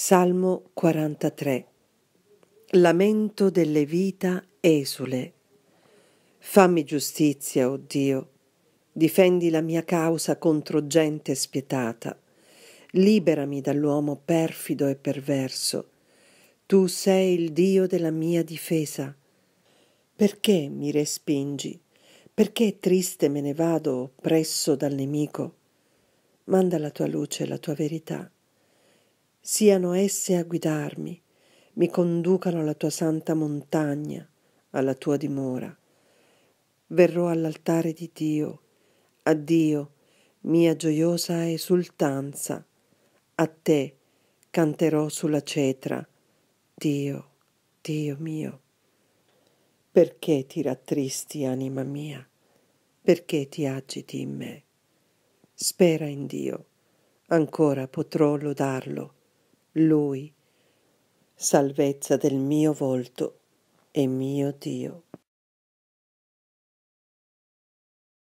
Salmo 43 Lamento delle vita esule Fammi giustizia, o oh Dio, difendi la mia causa contro gente spietata, liberami dall'uomo perfido e perverso. Tu sei il Dio della mia difesa. Perché mi respingi? Perché triste me ne vado oppresso dal nemico? Manda la tua luce, la tua verità siano esse a guidarmi, mi conducano alla tua santa montagna, alla tua dimora. Verrò all'altare di Dio, a Dio, mia gioiosa esultanza, a te canterò sulla cetra, Dio, Dio mio. Perché ti rattristi, anima mia? Perché ti agiti in me? Spera in Dio, ancora potrò lodarlo lui, salvezza del mio volto e mio Dio.